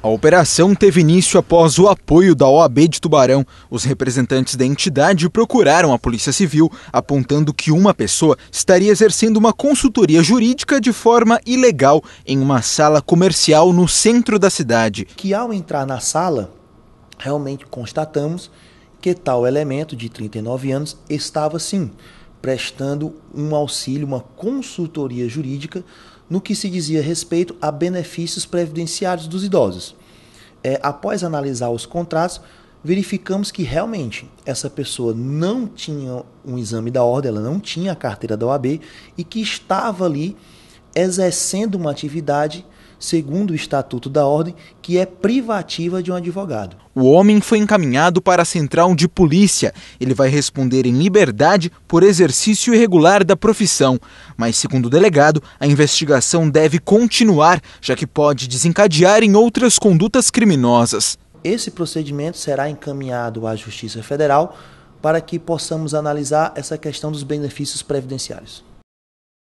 A operação teve início após o apoio da OAB de Tubarão. Os representantes da entidade procuraram a Polícia Civil, apontando que uma pessoa estaria exercendo uma consultoria jurídica de forma ilegal em uma sala comercial no centro da cidade. Que ao entrar na sala, realmente constatamos que tal elemento de 39 anos estava sim prestando um auxílio, uma consultoria jurídica no que se dizia respeito a benefícios previdenciários dos idosos. É, após analisar os contratos, verificamos que realmente essa pessoa não tinha um exame da ordem, ela não tinha a carteira da OAB e que estava ali exercendo uma atividade segundo o Estatuto da Ordem, que é privativa de um advogado. O homem foi encaminhado para a central de polícia. Ele vai responder em liberdade por exercício irregular da profissão. Mas, segundo o delegado, a investigação deve continuar, já que pode desencadear em outras condutas criminosas. Esse procedimento será encaminhado à Justiça Federal para que possamos analisar essa questão dos benefícios previdenciários.